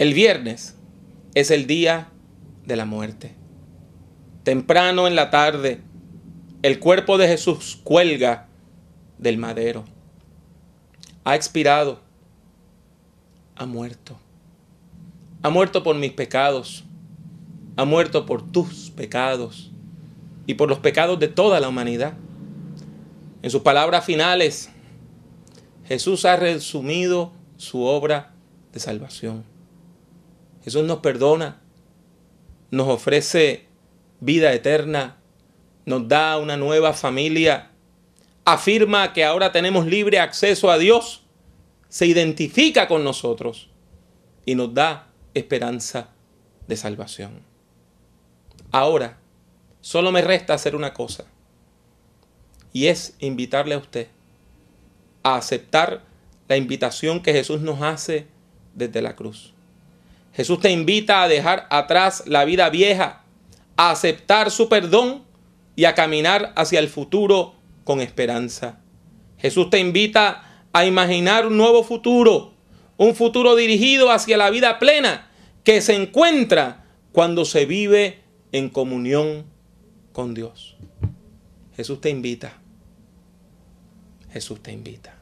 El viernes es el día de la muerte. Temprano en la tarde, el cuerpo de Jesús cuelga del madero. Ha expirado, ha muerto. Ha muerto por mis pecados, ha muerto por tus pecados y por los pecados de toda la humanidad. En sus palabras finales, Jesús ha resumido su obra de salvación. Jesús nos perdona, nos ofrece vida eterna, nos da una nueva familia, afirma que ahora tenemos libre acceso a Dios, se identifica con nosotros y nos da esperanza de salvación. Ahora, solo me resta hacer una cosa, y es invitarle a usted a aceptar la invitación que Jesús nos hace desde la cruz. Jesús te invita a dejar atrás la vida vieja, a aceptar su perdón y a caminar hacia el futuro con esperanza. Jesús te invita a imaginar un nuevo futuro, un futuro dirigido hacia la vida plena que se encuentra cuando se vive en comunión con Dios. Jesús te invita. Jesús te invita.